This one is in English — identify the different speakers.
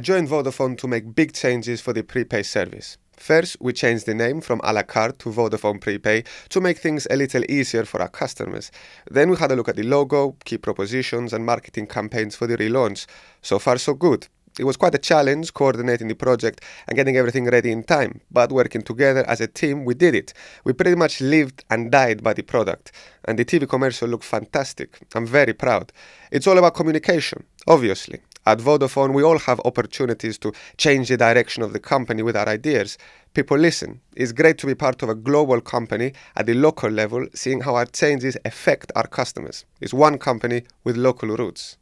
Speaker 1: I joined Vodafone to make big changes for the prepay service. First, we changed the name from a la carte to Vodafone Prepay to make things a little easier for our customers. Then we had a look at the logo, key propositions, and marketing campaigns for the relaunch. So far, so good. It was quite a challenge coordinating the project and getting everything ready in time, but working together as a team, we did it. We pretty much lived and died by the product, and the TV commercial looked fantastic. I'm very proud. It's all about communication, obviously at Vodafone, we all have opportunities to change the direction of the company with our ideas. People listen. It's great to be part of a global company at the local level, seeing how our changes affect our customers. It's one company with local roots.